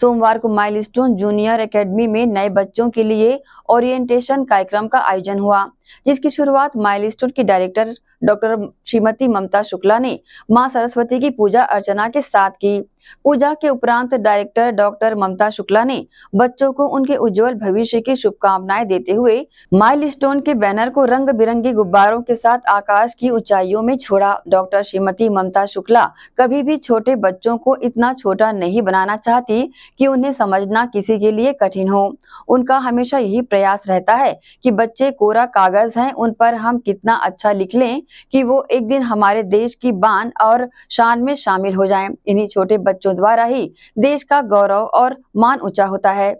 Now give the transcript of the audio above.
सोमवार को mile junior academy में नए बच्चों के लिए ओरिएंटेशन कार्यक्रम का आयोजन हुआ जिसकी शुरुआत माइल की डायरेक्टर डॉक्टर श्रीमती ममता शुक्ला ने मां सरस्वती की पूजा अर्चना के साथ की पूजा के उपरांत डायरेक्टर डॉक्टर ममता शुक्ला ने बच्चों को उनके उज्जवल भविष्य की शुभकामनाएं देते हुए माइलस्टोन के बैनर को रंग बिरंगे गुब्बारों के साथ आकाश की ऊंचाइयों में छोड़ा डॉक्टर श्रीमती ममता शुक्ला कभी भी छोटे बच्चों को इतना छोटा नहीं बनाना चाहती कि उन्हें समझना किसी के लिए कठिन हो उनका हमेशा यही प्रयास रहता है की बच्चे कोरा कागज है उन पर हम कितना अच्छा लिख लें कि वो एक दिन हमारे देश की बान और शान में शामिल हो जाएं। इन्हीं छोटे बच्चों द्वारा ही देश का गौरव और मान ऊंचा होता है